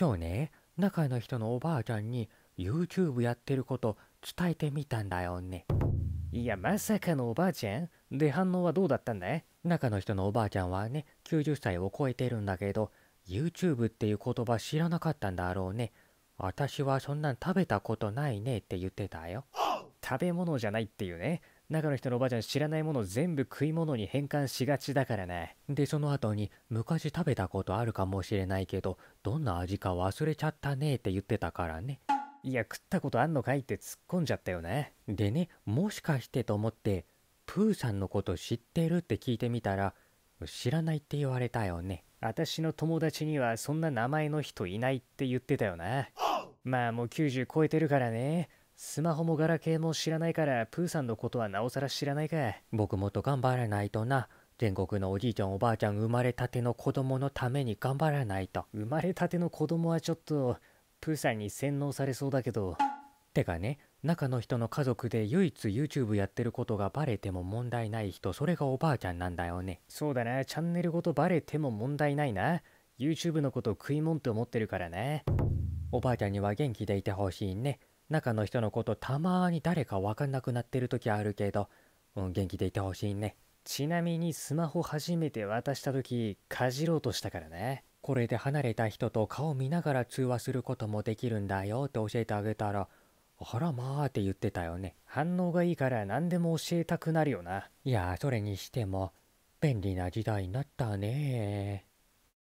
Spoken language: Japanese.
今日ね中の人のおばあちゃんに YouTube やってること伝えてみたんだよねいやまさかのおばあちゃんで反応はどうだったんだい中の人のおばあちゃんはね90歳を超えてるんだけど YouTube っていう言葉知らなかったんだろうね私はそんなん食べたことないねって言ってたよ食べ物じゃないっていうね中の人のおばあちゃん知らないものを全部食い物に変換しがちだからね。で、その後に、昔食べたことあるかもしれないけど、どんな味か忘れちゃったねって言ってたからね。いや、食ったことあんのかいって突っ込んじゃったよね。でね、もしかしてと思って、プーさんのこと知ってるって聞いてみたら、知らないって言われたよね。私の友達にはそんな名前の人いないって言ってたよな。まあもう90超えてるからね。スマホもガラケーも知らないから、プーさんのことはなおさら知らないか。僕もっと頑張らないとな。全国のおじいちゃんおばあちゃん生まれたての子供のために頑張らないと。生まれたての子供はちょっと、プーさんに洗脳されそうだけど。てかね、中の人の家族で唯一 YouTube やってることがバレても問題ない人、それがおばあちゃんなんだよね。そうだな、チャンネルごとバレても問題ないな。YouTube のこと食いもんって思ってるからね。おばあちゃんには元気でいてほしいね。中の人のことたまに誰かわかんなくなってる時あるけど、うん、元気でいてほしいね。ちなみにスマホ初めて渡した時、かじろうとしたからね。これで離れた人と顔見ながら通話することもできるんだよって教えてあげたら、あらまあって言ってたよね。反応がいいから何でも教えたくなるよな。いや、それにしても、便利な時代になったね